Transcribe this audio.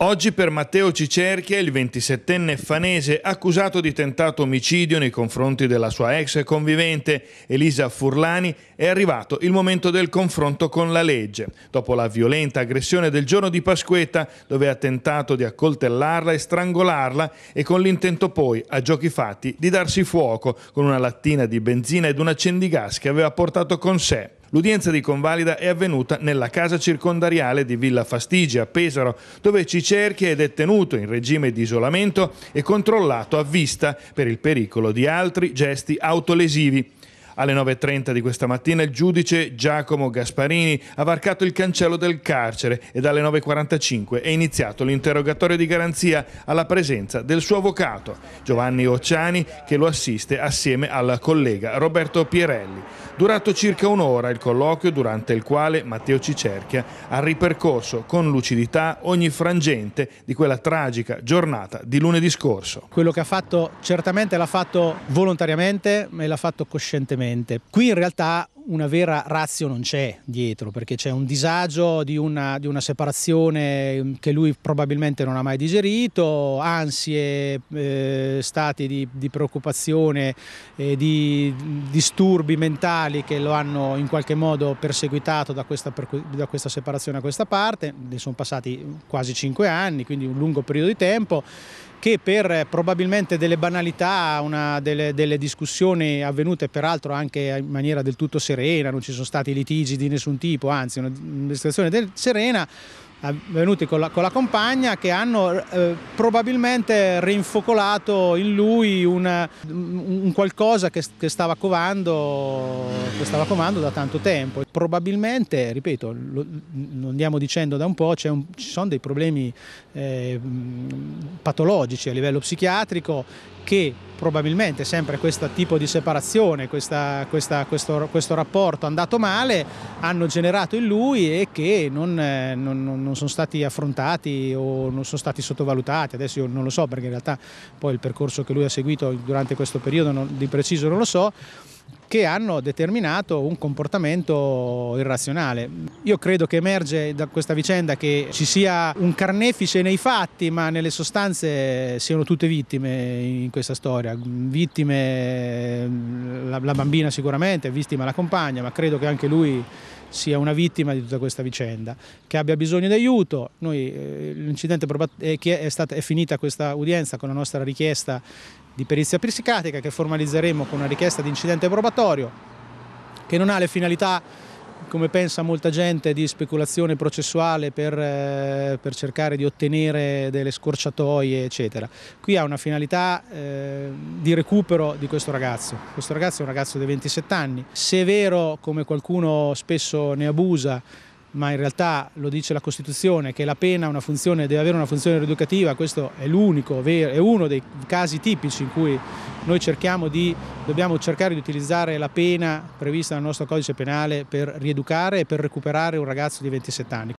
Oggi per Matteo Cicerchia, il 27enne fanese accusato di tentato omicidio nei confronti della sua ex convivente Elisa Furlani, è arrivato il momento del confronto con la legge, dopo la violenta aggressione del giorno di Pasquetta dove ha tentato di accoltellarla e strangolarla e con l'intento poi, a giochi fatti, di darsi fuoco con una lattina di benzina ed un accendigas che aveva portato con sé. L'udienza di convalida è avvenuta nella casa circondariale di Villa Fastigia, a Pesaro, dove Cicerchi è detenuto in regime di isolamento e controllato a vista per il pericolo di altri gesti autolesivi. Alle 9.30 di questa mattina il giudice Giacomo Gasparini ha varcato il cancello del carcere e dalle 9.45 è iniziato l'interrogatorio di garanzia alla presenza del suo avvocato, Giovanni Occiani, che lo assiste assieme al collega Roberto Pierelli. Durato circa un'ora il colloquio durante il quale Matteo Cicerchia ha ripercorso con lucidità ogni frangente di quella tragica giornata di lunedì scorso. Quello che ha fatto certamente l'ha fatto volontariamente e l'ha fatto coscientemente sicuramente. Qui in realtà una vera razio non c'è dietro, perché c'è un disagio di una, di una, separazione mm, che lui probabilmente non ha mai digerito, ansie, eh, stati di, di preoccupazione, eh, di disturbi mentali che lo hanno in qualche modo perseguitato da questa, da questa separazione a questa parte, ne sono passati quasi cinque anni, quindi un lungo periodo di tempo che per eh, probabilmente delle banalità, una, delle, delle, discussioni avvenute peraltro anche in maniera del tutto serena, non ci sono stati litigi di nessun tipo, anzi una, situazione serena, Ah, venuti con la, con la, compagna che hanno eh, probabilmente rinfocolato in lui una, un qualcosa che, che, stava covando, che stava covando da tanto tempo. Probabilmente, ripeto, lo, lo andiamo dicendo da un po', un, ci sono dei problemi eh, patologici a livello psichiatrico che probabilmente sempre questo tipo di separazione, questa, questa, questo, questo, rapporto andato male, hanno generato in lui e che eh, non, non, non, sono stati affrontati o non sono stati sottovalutati. Adesso io non lo so perché in realtà poi il percorso che lui ha seguito durante questo periodo non, di preciso non lo so che hanno determinato un comportamento irrazionale. Io credo che emerge da questa vicenda che ci sia un carnefice nei fatti, ma nelle sostanze siano tutte vittime in questa storia. Vittime la, la bambina sicuramente, vittima la compagna, ma credo che anche lui sia una vittima di tutta questa vicenda, che abbia bisogno di aiuto. Noi, eh, l'incidente eh, è, è, è, finita questa udienza con la nostra richiesta di perizia psichiatrica che formalizzeremo con una richiesta di incidente probatorio che non ha le finalità come pensa molta gente, di speculazione processuale per, eh, per, cercare di ottenere delle scorciatoie, eccetera. Qui ha una finalità eh, di recupero di questo ragazzo. Questo ragazzo è un ragazzo di 27 anni. Se è vero, come qualcuno spesso ne abusa, ma in realtà lo dice la Costituzione che la pena funzione, deve avere una funzione rieducativa, questo è l'unico, è uno dei casi tipici in cui noi cerchiamo di, dobbiamo cercare di utilizzare la pena prevista dal nostro codice penale per rieducare e per recuperare un ragazzo di 27 anni.